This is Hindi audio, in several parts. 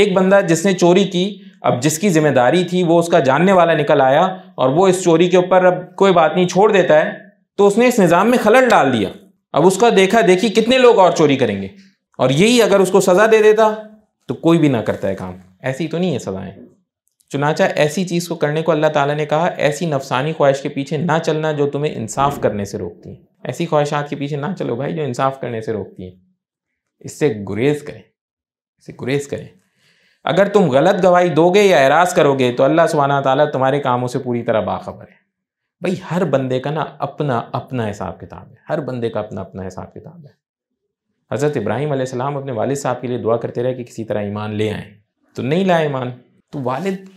एक बंदा जिसने चोरी की अब जिसकी जिम्मेदारी थी वो उसका जानने वाला निकल आया और वो इस चोरी के ऊपर अब कोई बात नहीं छोड़ देता है तो उसने इस निज़ाम में खलल डाल दिया अब उसका देखा देखी कितने लोग और चोरी करेंगे और यही अगर उसको सज़ा दे देता तो कोई भी ना करता है काम ऐसी तो नहीं है सज़ाएँ चुनाचा ऐसी चीज़ को करने को अल्लाह ताला ने कहा ऐसी नफसानी ख्वाहिश के पीछे ना चलना जो तुम्हें इंसाफ करने से रोकती है ऐसी ख्वाहिशात के पीछे ना चलो भाई जो इंसाफ करने से रोकती हैं इससे गुरेज करें इससे गुरेज करें अगर तुम गलत गवाही दोगे या एराज करोगे तो अल्लाह सुबहाना ताली तुम्हारे कामों से पूरी तरह बाखबर है भाई हर बंदे का ना अपना अपना हिसाब किताब है हर बंदे का अपना अपना हिसाब किताब है हज़रत इब्राहिम आसमाम अपने वालिद साहब के लिए दुआ करते रहे कि किसी तरह ईमान ले आएँ तो नहीं लाए ईमान तो वालिद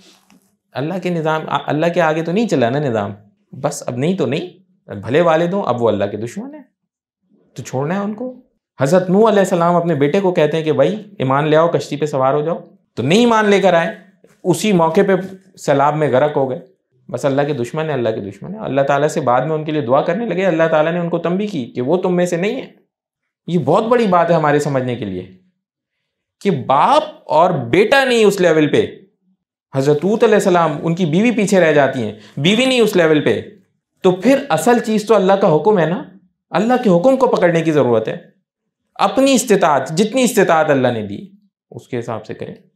अल्लाह के निज़ाम अल्लाह के आगे तो नहीं चला ना निज़ाम बस अब नहीं तो नहीं भले वालिद हों अब वो अल्लाह के दुश्मन है तो छोड़ना है उनको हज़रत नू सलाम अपने बेटे को कहते हैं कि भाई ईमान ले आओ कश्ती पर सवार हो जाओ तो नहीं ईमान लेकर आए उसी मौके पे सैलाब में गर्क हो गए बस अल्लाह के दुश्मन है अल्लाह के दुश्मन है अल्लाह ताला से बाद में उनके लिए दुआ करने लगे अल्लाह ताला ने उनको तंबी की कि वो तुम में से नहीं है ये बहुत बड़ी बात है हमारे समझने के लिए कि बाप और बेटा नहीं उस लेवल पे हजरतूत सलाम उनकी बीवी पीछे रह जाती हैं बीवी नहीं उस लेवल पे तो फिर असल चीज़ तो अल्लाह का हुक्म है ना अल्लाह के हुक्म को पकड़ने की ज़रूरत है अपनी इस्तात जितनी इस्तात अल्लाह ने दी उसके हिसाब से करें